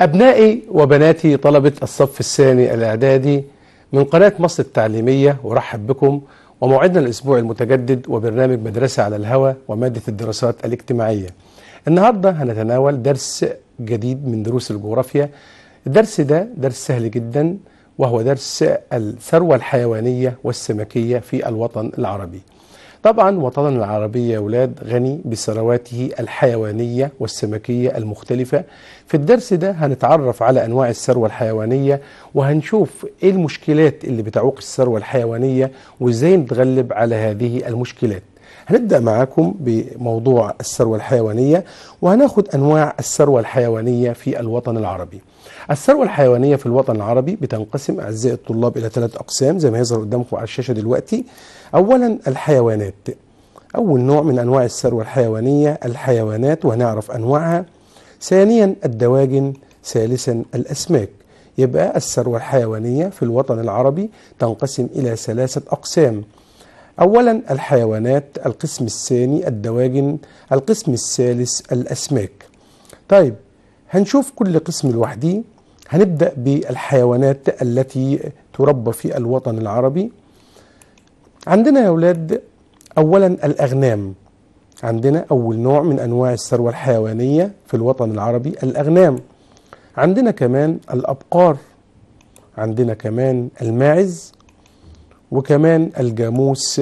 أبنائي وبناتي طلبة الصف الثاني الإعدادي من قناة مصر التعليمية أرحب بكم وموعدنا الأسبوع المتجدد وبرنامج مدرسة على الهوى ومادة الدراسات الاجتماعية النهاردة هنتناول درس جديد من دروس الجغرافيا الدرس ده درس سهل جدا وهو درس الثروة الحيوانية والسمكية في الوطن العربي طبعا وطننا العربي يا ولاد غني بثرواته الحيوانية والسمكية المختلفة في الدرس ده هنتعرف على أنواع الثروة الحيوانية وهنشوف إيه المشكلات اللي بتعوق الثروة الحيوانية وإزاي نتغلب على هذه المشكلات هنبدأ معاكم بموضوع الثروة الحيوانية وهناخد أنواع الثروة الحيوانية في الوطن العربي الثروة الحيوانية في الوطن العربي بتنقسم أعزائي الطلاب إلى ثلاث أقسام زي ما يظهر قدامكم على الشاشة دلوقتي أولا الحيوانات أول نوع من أنواع الثروة الحيوانية الحيوانات وهنعرف أنواعها ثانيا الدواجن ثالثا الأسماك يبقى الثروة الحيوانية في الوطن العربي تنقسم إلى ثلاثة أقسام أولا الحيوانات القسم الثاني الدواجن القسم الثالث الأسماك طيب هنشوف كل قسم لوحده هنبدأ بالحيوانات التي تربى في الوطن العربي عندنا يا أولاد أولا الأغنام عندنا أول نوع من أنواع الثروة الحيوانية في الوطن العربي الأغنام عندنا كمان الأبقار عندنا كمان الماعز وكمان الجاموس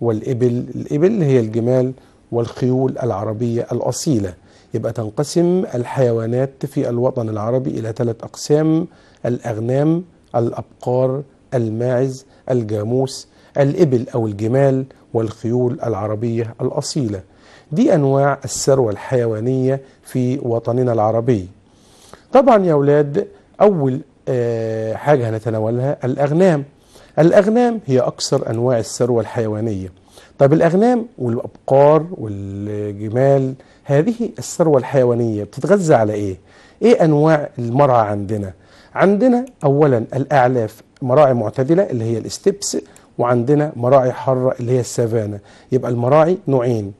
والإبل الإبل هي الجمال والخيول العربية الأصيلة يبقى تنقسم الحيوانات في الوطن العربي إلى ثلاث أقسام الأغنام الأبقار الماعز الجاموس الإبل أو الجمال والخيول العربية الأصيلة دي أنواع الثروة الحيوانية في وطننا العربي طبعا يا أولاد أول آه، حاجة هنتناولها الأغنام الأغنام هي أكثر أنواع الثروة الحيوانية طب الأغنام والأبقار والجمال هذه الثروة الحيوانية بتتغذى على إيه؟ إيه أنواع المرعى عندنا؟ عندنا أولا الأعلاف مراعي معتدلة اللي هي الاستبس وعندنا مراعي حارة اللي هي السافانا يبقى المراعي نوعين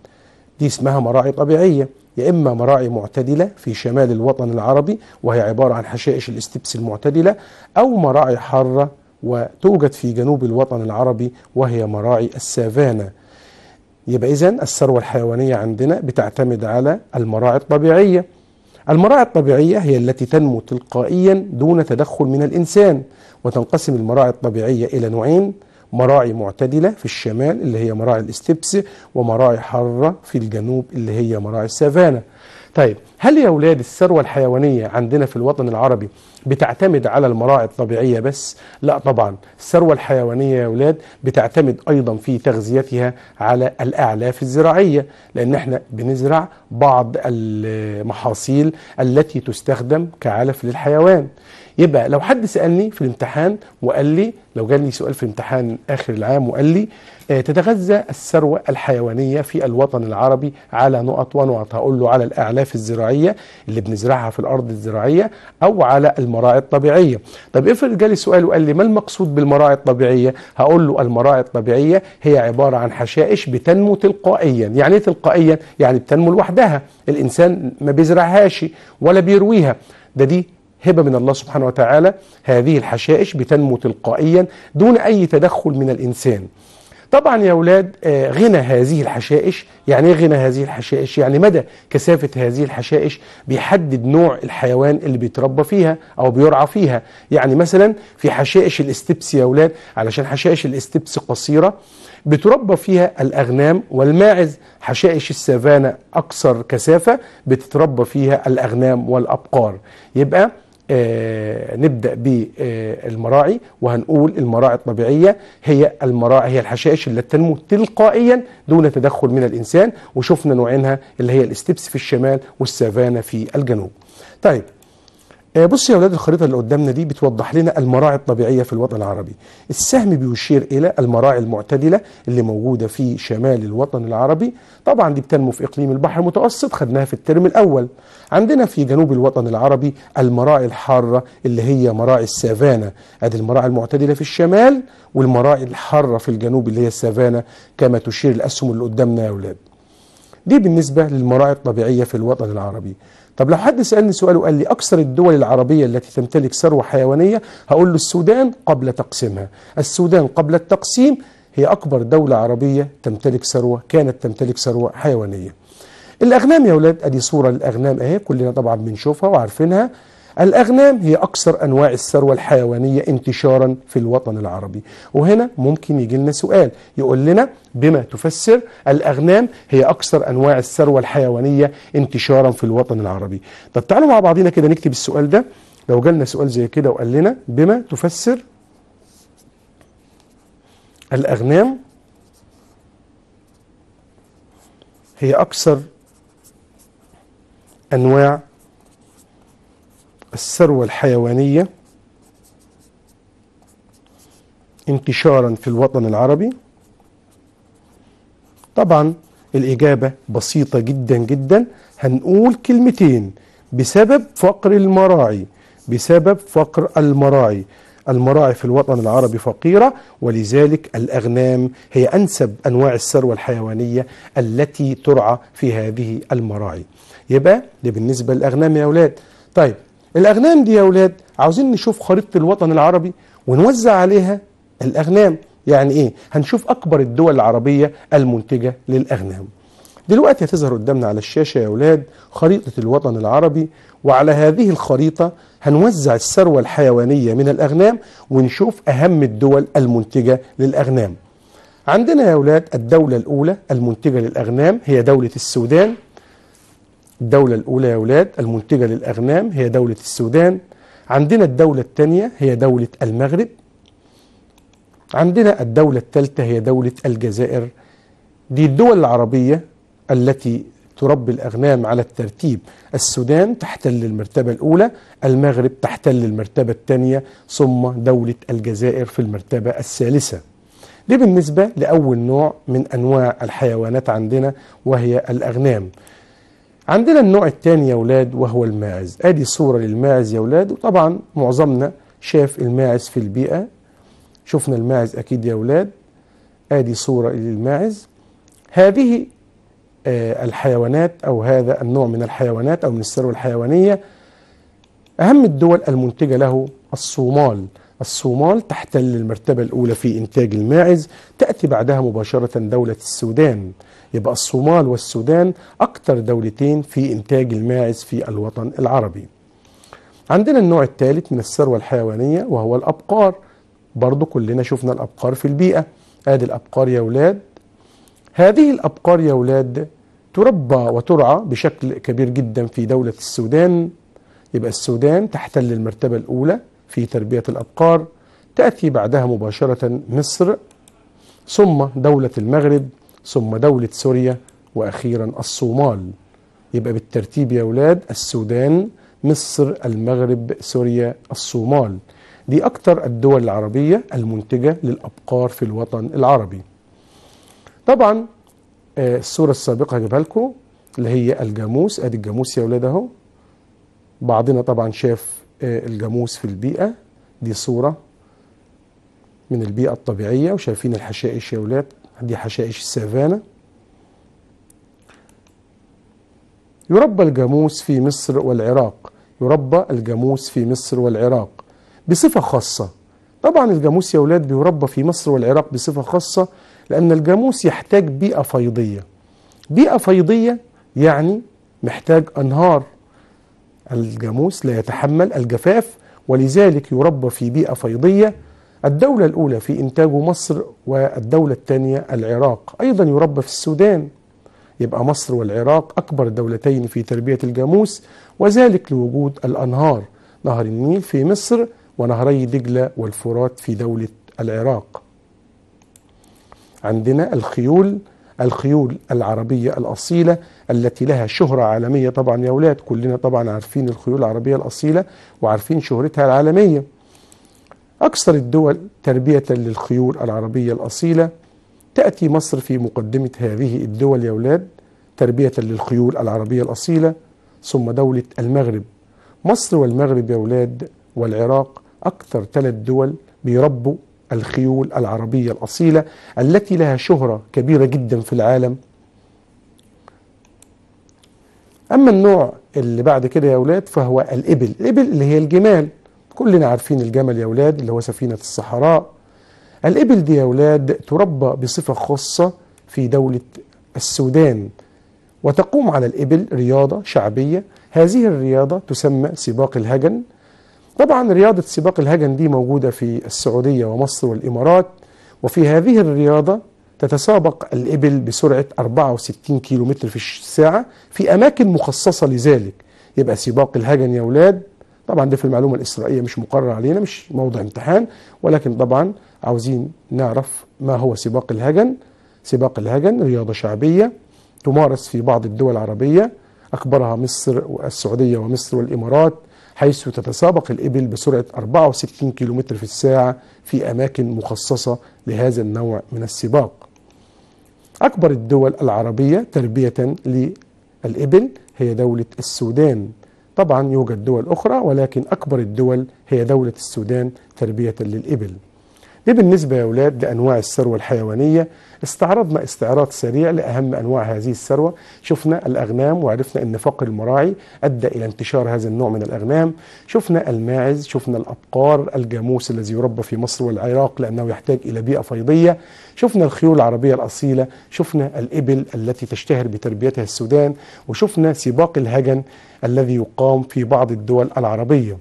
دي اسمها مراعي طبيعية يا إما مراعي معتدلة في شمال الوطن العربي وهي عبارة عن حشائش الاستبس المعتدلة أو مراعي حارة وتوجد في جنوب الوطن العربي وهي مراعي السافانا يبقى إذا الثروة الحيوانية عندنا بتعتمد على المراعي الطبيعية المراعي الطبيعية هي التي تنمو تلقائيا دون تدخل من الإنسان وتنقسم المراعي الطبيعية إلى نوعين مراعي معتدلة في الشمال اللي هي مراعي الاستبس ومراعي حارة في الجنوب اللي هي مراعي السافانا طيب هل يا أولاد الثروة الحيوانية عندنا في الوطن العربي بتعتمد على المراعي الطبيعية بس لا طبعا الثروة الحيوانية يا أولاد بتعتمد أيضا في تغذيتها على الأعلاف الزراعية لأن احنا بنزرع بعض المحاصيل التي تستخدم كعلف للحيوان يبقى لو حد سألني في الامتحان وقال لي لو جالي سؤال في امتحان آخر العام وقال لي آه، تتغذى الثروة الحيوانية في الوطن العربي على نقط ونقط هقول له على الأعلاف الزراعية اللي بنزرعها في الأرض الزراعية أو على الم المراعي الطبيعية طب افرض جالي سؤال وقال لي ما المقصود بالمراعي الطبيعية هقول له المراعي الطبيعية هي عبارة عن حشائش بتنمو تلقائيا يعني إيه تلقائيا يعني بتنمو لوحدها الإنسان ما بيزرعهاش ولا بيرويها ده دي هبة من الله سبحانه وتعالى هذه الحشائش بتنمو تلقائيا دون أي تدخل من الإنسان طبعا يا اولاد آه، غنى هذه الحشائش يعني ايه غنى هذه الحشائش يعني مدى كثافه هذه الحشائش بيحدد نوع الحيوان اللي بيتربى فيها او بيرعى فيها يعني مثلا في حشائش الاستبس يا اولاد علشان حشائش الاستبس قصيره بتربى فيها الاغنام والماعز حشائش السافانا اكثر كثافه بتتربى فيها الاغنام والابقار يبقى آه، نبدأ بالمراعي وهنقول المراعي الطبيعية هي المراعي هي الحشائش اللي تنمو تلقائيا دون تدخل من الإنسان وشفنا نوعينها اللي هي الاستبس في الشمال والسافانا في الجنوب طيب آه، بص يا اولاد الخريطه اللي قدامنا دي بتوضح لنا المراعي الطبيعيه في الوطن العربي السهم بيشير الى المراعي المعتدله اللي موجوده في شمال الوطن العربي طبعا دي بتنمو في اقليم البحر المتوسط خدناها في الترم الاول عندنا في جنوب الوطن العربي المراعي الحاره اللي هي مراعي السافانا ادي المراعي المعتدله في الشمال والمراعي الحاره في الجنوب اللي هي السافانا كما تشير الاسهم اللي قدامنا يا اولاد دي بالنسبه للمراعي الطبيعيه في الوطن العربي طب لو حد سألني سؤال وقال لي أكثر الدول العربية التي تمتلك ثروة حيوانية هقول له السودان قبل تقسيمها السودان قبل التقسيم هي أكبر دولة عربية تمتلك ثروة كانت تمتلك ثروة حيوانية الأغنام يا أولاد أدي صورة للأغنام أهي كلنا طبعا بنشوفها وعارفينها الأغنام هي أكثر أنواع الثروة الحيوانية انتشارا في الوطن العربي وهنا ممكن يجي لنا سؤال يقول لنا بما تفسر الأغنام هي أكثر أنواع الثروة الحيوانية انتشارا في الوطن العربي طب تعالوا مع بعضينا كده نكتب السؤال ده لو جالنا سؤال زي كده وقال لنا بما تفسر الأغنام هي أكثر أنواع الثروة الحيوانية انتشارا في الوطن العربي طبعا الإجابة بسيطة جدا جدا هنقول كلمتين بسبب فقر المراعي بسبب فقر المراعي المراعي في الوطن العربي فقيرة ولذلك الأغنام هي أنسب أنواع الثروة الحيوانية التي ترعى في هذه المراعي يبقى ده بالنسبة للأغنام يا أولاد طيب الأغنام دي يا أولاد عاوزين نشوف خريطة الوطن العربي ونوزع عليها الأغنام يعني إيه؟ هنشوف أكبر الدول العربية المنتجة للأغنام دلوقتي هتظهر قدامنا على الشاشة يا أولاد خريطة الوطن العربي وعلى هذه الخريطة هنوزع الثروة الحيوانية من الأغنام ونشوف أهم الدول المنتجة للأغنام عندنا يا أولاد الدولة الأولى المنتجة للأغنام هي دولة السودان الدولة الأولى يا أولاد المنتجة للأغنام هي دولة السودان عندنا الدولة الثانية هي دولة المغرب عندنا الدولة الثالثة هي دولة الجزائر دي الدول العربية التي تربي الأغنام على الترتيب السودان تحتل المرتبة الأولى المغرب تحتل المرتبة الثانية ثم دولة الجزائر في المرتبة الثالثة دي بالنسبة لأول نوع من أنواع الحيوانات عندنا وهي الأغنام عندنا النوع الثاني يا اولاد وهو الماعز ادي صوره للماعز يا اولاد وطبعا معظمنا شاف الماعز في البيئه شفنا الماعز اكيد يا اولاد ادي صوره للماعز هذه آه، الحيوانات او هذا النوع من الحيوانات او من الثروه الحيوانيه اهم الدول المنتجه له الصومال الصومال تحتل المرتبة الأولى في إنتاج الماعز تأتي بعدها مباشرة دولة السودان يبقى الصومال والسودان أكثر دولتين في إنتاج الماعز في الوطن العربي عندنا النوع الثالث من الثروة الحيوانية وهو الأبقار برضو كلنا شفنا الأبقار في البيئة آدي الأبقار يا أولاد. هذه الأبقار يا أولاد تربى وترعى بشكل كبير جدا في دولة السودان يبقى السودان تحتل المرتبة الأولى في تربية الأبقار تأتي بعدها مباشرة مصر ثم دولة المغرب ثم دولة سوريا وأخيرا الصومال يبقى بالترتيب يا أولاد السودان مصر المغرب سوريا الصومال دي أكتر الدول العربية المنتجة للأبقار في الوطن العربي طبعا آه، الصورة السابقة هجيبها لكم اللي هي الجاموس ادي الجاموس يا ولاد اهو بعضنا طبعا شاف آه، الجاموس في البيئة دي صورة من البيئة الطبيعية وشايفين الحشائش يا ولاد دي حشائش السافانا يربى الجاموس في مصر والعراق يربى الجاموس في مصر والعراق بصفة خاصة طبعا الجاموس يا أولاد بيربى في مصر والعراق بصفة خاصة لأن الجاموس يحتاج بيئة فيضية بيئة فيضية يعني محتاج أنهار الجاموس لا يتحمل الجفاف ولذلك يربى في بيئة فيضية الدولة الأولى في إنتاجه مصر والدولة الثانية العراق أيضا يربى في السودان يبقى مصر والعراق أكبر دولتين في تربية الجاموس وذلك لوجود الأنهار نهر النيل في مصر ونهري دجلة والفرات في دولة العراق عندنا الخيول الخيول العربية الأصيلة التي لها شهرة عالمية طبعا يا أولاد كلنا طبعا عارفين الخيول العربية الأصيلة وعارفين شهرتها العالمية أكثر الدول تربية للخيول العربية الأصيلة تأتي مصر في مقدمة هذه الدول يا أولاد تربية للخيول العربية الأصيلة ثم دولة المغرب مصر والمغرب يا أولاد والعراق أكثر ثلاث دول بيربوا الخيول العربية الأصيلة التي لها شهرة كبيرة جدا في العالم أما النوع اللي بعد كده يا أولاد فهو الإبل الإبل اللي هي الجمال كلنا عارفين الجمل يا أولاد اللي هو سفينة الصحراء الإبل دي يا أولاد تربى بصفة خاصة في دولة السودان وتقوم على الإبل رياضة شعبية هذه الرياضة تسمى سباق الهجن طبعا رياضة سباق الهجن دي موجودة في السعودية ومصر والإمارات وفي هذه الرياضة تتسابق الإبل بسرعة 64 كيلو متر في الساعة في أماكن مخصصة لذلك يبقى سباق الهجن يا أولاد طبعا ده في المعلومة الإسرائيلية مش مقرر علينا مش موضع امتحان ولكن طبعا عاوزين نعرف ما هو سباق الهجن سباق الهجن رياضة شعبية تمارس في بعض الدول العربية أكبرها مصر والسعودية ومصر والإمارات حيث تتسابق الإبل بسرعة 64 كيلومتر في الساعة في أماكن مخصصة لهذا النوع من السباق أكبر الدول العربية تربية للإبل هي دولة السودان طبعا يوجد دول أخرى ولكن أكبر الدول هي دولة السودان تربية للإبل ايه بالنسبة يا أولاد لأنواع الثروة الحيوانية استعرضنا استعراض سريع لأهم أنواع هذه الثروة شفنا الأغنام وعرفنا أن فقر المراعي أدى إلى انتشار هذا النوع من الأغنام شفنا الماعز شفنا الأبقار الجاموس الذي يربى في مصر والعراق لأنه يحتاج إلى بيئة فيضية شفنا الخيول العربية الأصيلة شفنا الإبل التي تشتهر بتربيتها السودان وشفنا سباق الهجن الذي يقام في بعض الدول العربية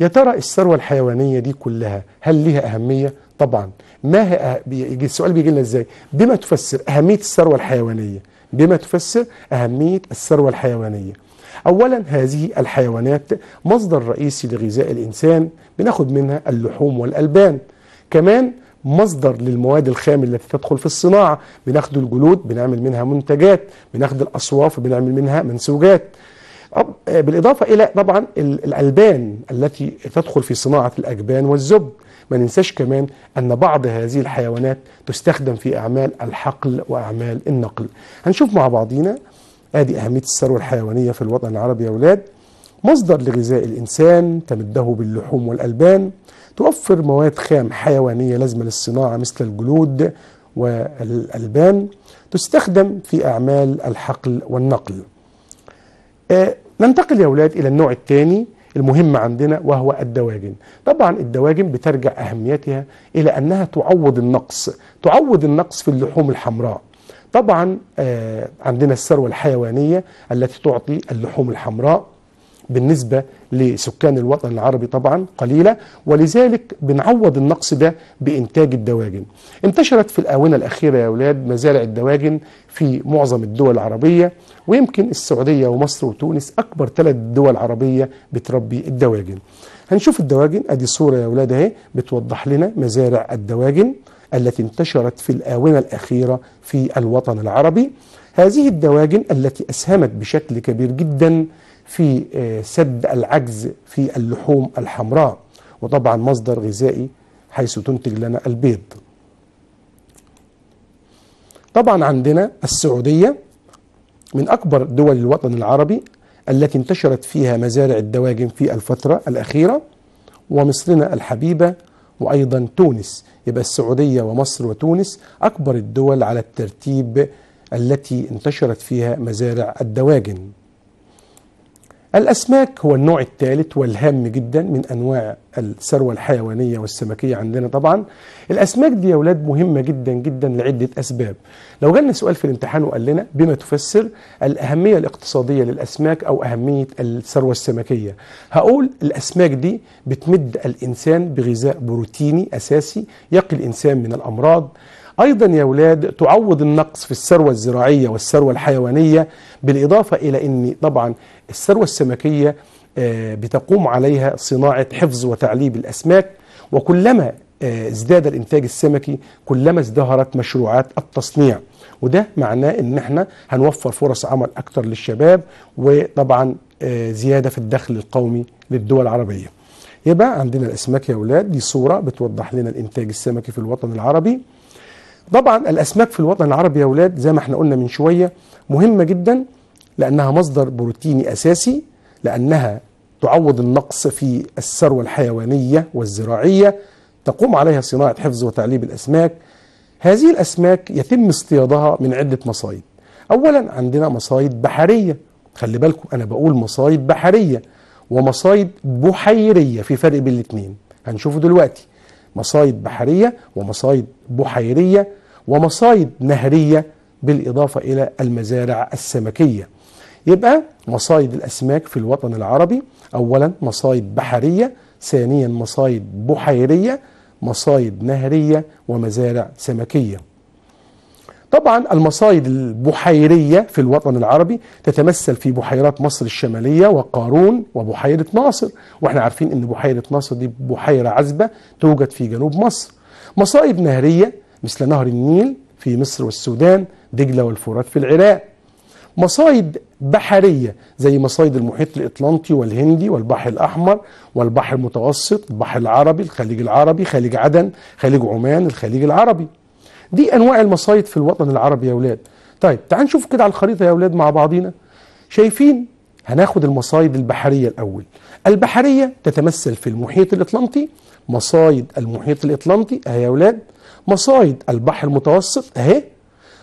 يا ترى الثروة الحيوانية دي كلها هل لها أهمية طبعا ما هي أه- بيجي السؤال بيجي لنا ازاي بما تفسر اهميه الثروه الحيوانيه بما تفسر اهميه الثروه الحيوانيه اولا هذه الحيوانات مصدر رئيسي لغذاء الانسان بناخد منها اللحوم والالبان كمان مصدر للمواد الخام التي تدخل في الصناعه بناخد الجلود بنعمل منها منتجات بناخد الاصواف بنعمل منها منسوجات بالاضافه الى طبعا الالبان التي تدخل في صناعه الاجبان والزبد ما ننساش كمان أن بعض هذه الحيوانات تستخدم في أعمال الحقل وأعمال النقل هنشوف مع بعضينا آدي أهمية الثروة الحيوانية في الوطن العربي يا أولاد مصدر لغذاء الإنسان تمده باللحوم والألبان توفر مواد خام حيوانية لازمة للصناعة مثل الجلود والألبان تستخدم في أعمال الحقل والنقل آه ننتقل يا أولاد إلى النوع الثاني المهم عندنا وهو الدواجن طبعا الدواجن بترجع أهميتها إلى أنها تعوض النقص تعوض النقص في اللحوم الحمراء طبعا آه، عندنا الثروة الحيوانية التي تعطي اللحوم الحمراء بالنسبة لسكان الوطن العربي طبعا قليلة ولذلك بنعوض النقص ده بإنتاج الدواجن انتشرت في الآونة الأخيرة يا أولاد مزارع الدواجن في معظم الدول العربية ويمكن السعودية ومصر وتونس أكبر ثلاث دول عربية بتربي الدواجن هنشوف الدواجن أدي صورة يا أولاد أهي بتوضح لنا مزارع الدواجن التي انتشرت في الآونة الأخيرة في الوطن العربي هذه الدواجن التي أسهمت بشكل كبير جدا في آه، سد العجز في اللحوم الحمراء وطبعا مصدر غذائي حيث تنتج لنا البيض طبعا عندنا السعودية من أكبر دول الوطن العربي التي انتشرت فيها مزارع الدواجن في الفترة الأخيرة ومصرنا الحبيبة وأيضا تونس يبقى السعودية ومصر وتونس أكبر الدول على الترتيب التي انتشرت فيها مزارع الدواجن الأسماك هو النوع الثالث والهام جدا من أنواع الثروة الحيوانية والسمكية عندنا طبعا الأسماك دي يا أولاد مهمة جدا جدا لعدة أسباب لو جالنا سؤال في الامتحان وقال لنا بما تفسر الأهمية الاقتصادية للأسماك أو أهمية الثروة السمكية هقول الأسماك دي بتمد الإنسان بغذاء بروتيني أساسي يقي الإنسان من الأمراض أيضا يا أولاد تعوض النقص في الثروة الزراعية والثروة الحيوانية بالإضافة إلى أن طبعا الثروة السمكية آه، بتقوم عليها صناعة حفظ وتعليب الأسماك وكلما آه، ازداد الانتاج السمكي كلما ازدهرت مشروعات التصنيع وده معناه ان احنا هنوفر فرص عمل اكتر للشباب وطبعا آه، زياده في الدخل القومي للدول العربيه يبقى عندنا الاسماك يا اولاد دي صوره بتوضح لنا الانتاج السمكي في الوطن العربي طبعا الاسماك في الوطن العربي يا اولاد زي ما احنا قلنا من شويه مهمه جدا لانها مصدر بروتيني اساسي لانها تعوض النقص في الثروه الحيوانيه والزراعيه تقوم عليها صناعه حفظ وتعليم الاسماك هذه الاسماك يتم اصطيادها من عده مصايد اولا عندنا مصايد بحريه خلي بالكم انا بقول مصايد بحريه ومصايد بحيريه في فرق بين الاثنين هنشوفه دلوقتي مصايد بحريه ومصايد بحيريه ومصايد نهرية بالإضافة إلى المزارع السمكية يبقى مصايد الأسماك في الوطن العربي أولا مصايد بحرية ثانيا مصايد بحيرية مصايد نهرية ومزارع سمكية طبعا المصايد البحيرية في الوطن العربي تتمثل في بحيرات مصر الشمالية وقارون وبحيرة ناصر واحنا عارفين ان بحيرة ناصر دي بحيرة عذبة توجد في جنوب مصر مصايد نهرية مثل نهر النيل في مصر والسودان دجلة والفرات في العراق مصايد بحرية زي مصايد المحيط الإطلنطي والهندي والبحر الأحمر والبحر المتوسط البحر العربي الخليج العربي خليج عدن خليج عمان الخليج العربي دي أنواع المصايد في الوطن العربي يا أولاد طيب تعال نشوف كده على الخريطة يا أولاد مع بعضينا شايفين هناخد المصايد البحرية الأول البحرية تتمثل في المحيط الإطلنطي مصايد المحيط الإطلنطي أهي يا أولاد مصايد البحر المتوسط اهي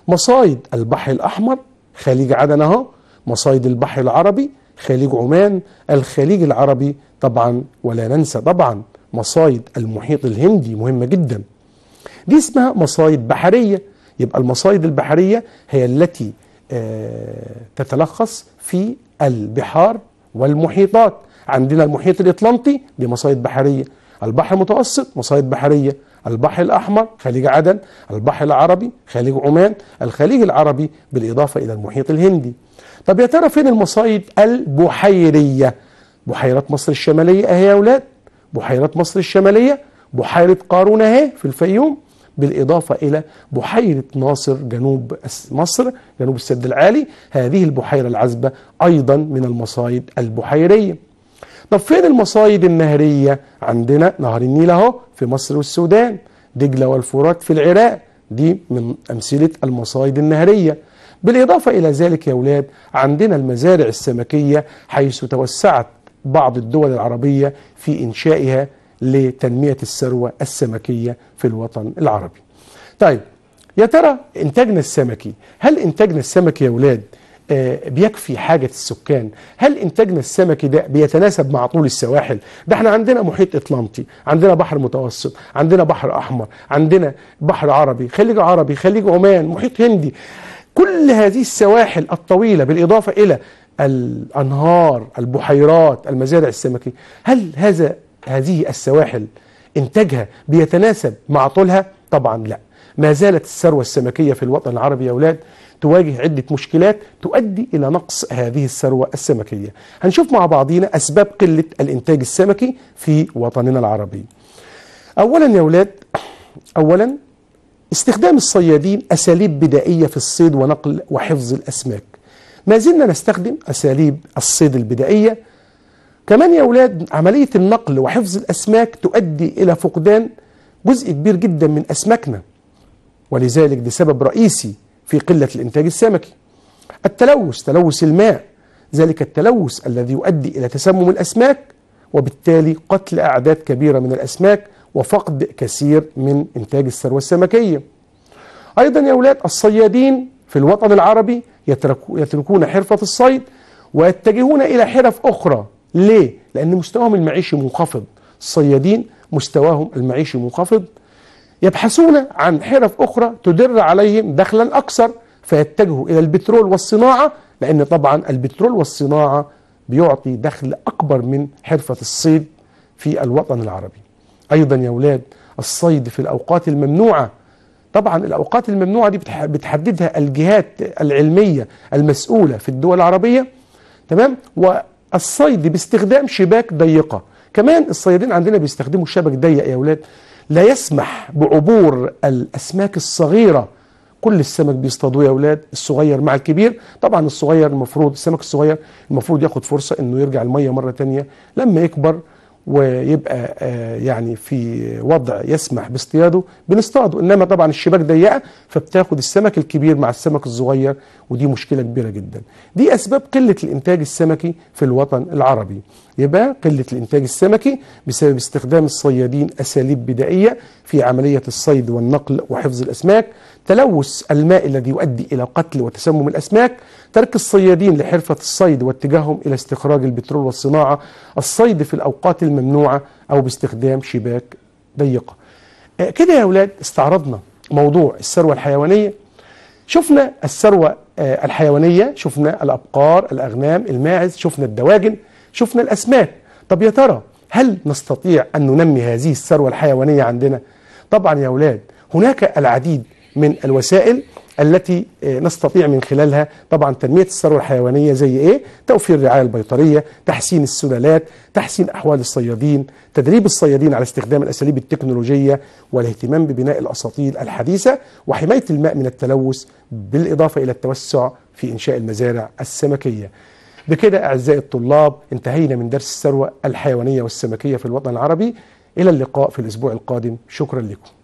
مصايد البحر الأحمر خليج عدن اهو مصايد البحر العربي خليج عمان الخليج العربي طبعا ولا ننسى طبعا مصايد المحيط الهندي مهمة جدا دي اسمها مصايد بحرية يبقى المصايد البحرية هي التي آه، تتلخص في البحار والمحيطات عندنا المحيط الإطلنطي دي مصايد بحرية البحر المتوسط مصايد بحرية البحر الأحمر خليج عدن البحر العربي خليج عمان الخليج العربي بالإضافة إلى المحيط الهندي طب يا ترى فين المصايد البحيرية بحيرات مصر الشمالية أهي يا أولاد بحيرات مصر الشمالية بحيرة قارون أهي في الفيوم بالإضافة إلى بحيرة ناصر جنوب مصر جنوب السد العالي هذه البحيرة العذبة أيضا من المصايد البحيرية طب فين المصايد النهرية عندنا نهر النيل اهو في مصر والسودان دجلة والفرات في العراق دي من أمثلة المصايد النهرية بالإضافة إلى ذلك يا أولاد عندنا المزارع السمكية حيث توسعت بعض الدول العربية في إنشائها لتنمية الثروة السمكية في الوطن العربي طيب يا ترى إنتاجنا السمكي هل إنتاجنا السمكي يا أولاد آه، بيكفي حاجة السكان هل إنتاجنا السمكي ده بيتناسب مع طول السواحل ده احنا عندنا محيط إطلنطي عندنا بحر متوسط عندنا بحر أحمر عندنا بحر عربي خليج عربي خليج عمان محيط هندي كل هذه السواحل الطويلة بالإضافة إلى الأنهار البحيرات المزارع السمكية هل هذا هذه السواحل إنتاجها بيتناسب مع طولها طبعا لا ما زالت الثروة السمكية في الوطن العربي يا أولاد تواجه عدة مشكلات تؤدي إلى نقص هذه الثروة السمكية هنشوف مع بعضينا أسباب قلة الإنتاج السمكي في وطننا العربي أولا يا أولاد أولا استخدام الصيادين أساليب بدائية في الصيد ونقل وحفظ الأسماك ما زلنا نستخدم أساليب الصيد البدائية كمان يا أولاد عملية النقل وحفظ الأسماك تؤدي إلى فقدان جزء كبير جدا من أسماكنا ولذلك ده سبب رئيسي في قلة الإنتاج السمكي التلوث تلوث الماء ذلك التلوث الذي يؤدي إلى تسمم الأسماك وبالتالي قتل أعداد كبيرة من الأسماك وفقد كثير من إنتاج الثروة السمكية أيضا يا أولاد الصيادين في الوطن العربي يتركون حرفة الصيد ويتجهون إلى حرف أخرى ليه؟ لأن مستواهم المعيشي منخفض الصيادين مستواهم المعيشي منخفض يبحثون عن حرف أخرى تدر عليهم دخلا أكثر فيتجهوا إلى البترول والصناعة لأن طبعا البترول والصناعة بيعطي دخل أكبر من حرفة الصيد في الوطن العربي أيضا يا أولاد الصيد في الأوقات الممنوعة طبعا الأوقات الممنوعة دي بتحددها الجهات العلمية المسؤولة في الدول العربية تمام والصيد باستخدام شباك ضيقة كمان الصيادين عندنا بيستخدموا شبك ضيق يا أولاد لا يسمح بعبور الأسماك الصغيرة كل السمك بيصطادوه يا اولاد الصغير مع الكبير طبعا الصغير المفروض السمك الصغير المفروض ياخد فرصه انه يرجع الميه مره تانية لما يكبر ويبقى آه، يعني في وضع يسمح باصطياده بنصطاده انما طبعا الشباك ضيقه فبتاخد السمك الكبير مع السمك الصغير ودي مشكله كبيره جدا دي اسباب قله الانتاج السمكي في الوطن العربي يبقى قله الانتاج السمكي بسبب استخدام الصيادين اساليب بدائيه في عمليه الصيد والنقل وحفظ الاسماك تلوث الماء الذي يؤدي الى قتل وتسمم الاسماك ترك الصيادين لحرفة الصيد واتجاههم إلى استخراج البترول والصناعة الصيد في الأوقات الممنوعة أو باستخدام شباك ضيقة آه، كده يا أولاد استعرضنا موضوع الثروة الحيوانية شفنا الثروة آه، الحيوانية شفنا الأبقار الأغنام الماعز شفنا الدواجن شفنا الأسماك طب يا ترى هل نستطيع أن ننمي هذه الثروة الحيوانية عندنا؟ طبعا يا أولاد هناك العديد من الوسائل التي آه، نستطيع من خلالها طبعا تنمية الثروة الحيوانية زي إيه؟ توفير الرعاية البيطرية تحسين السلالات تحسين أحوال الصيادين تدريب الصيادين على استخدام الأساليب التكنولوجية والاهتمام ببناء الأساطيل الحديثة وحماية الماء من التلوث بالإضافة إلى التوسع في إنشاء المزارع السمكية بكده أعزائي الطلاب انتهينا من درس الثروة الحيوانية والسمكية في الوطن العربي إلى اللقاء في الأسبوع القادم شكرا لكم